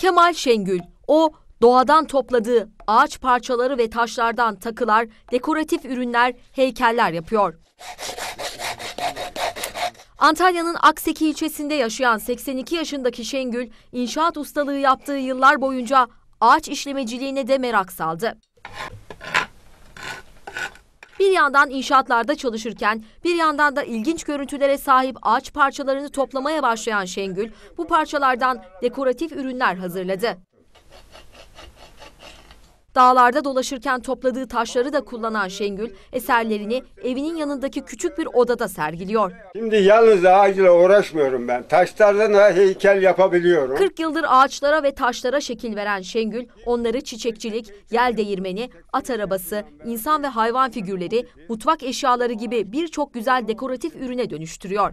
Kemal Şengül, o doğadan topladığı ağaç parçaları ve taşlardan takılar, dekoratif ürünler, heykeller yapıyor. Antalya'nın Akseki ilçesinde yaşayan 82 yaşındaki Şengül, inşaat ustalığı yaptığı yıllar boyunca ağaç işlemeciliğine de merak saldı. Bir yandan inşaatlarda çalışırken bir yandan da ilginç görüntülere sahip ağaç parçalarını toplamaya başlayan Şengül bu parçalardan dekoratif ürünler hazırladı. Dağlarda dolaşırken topladığı taşları da kullanan Şengül eserlerini evinin yanındaki küçük bir odada sergiliyor. Şimdi yalnız ağaçla uğraşmıyorum ben. Taşlardan da heykel yapabiliyorum. 40 yıldır ağaçlara ve taşlara şekil veren Şengül onları çiçekçilik, yel değirmeni, at arabası, insan ve hayvan figürleri, mutfak eşyaları gibi birçok güzel dekoratif ürüne dönüştürüyor.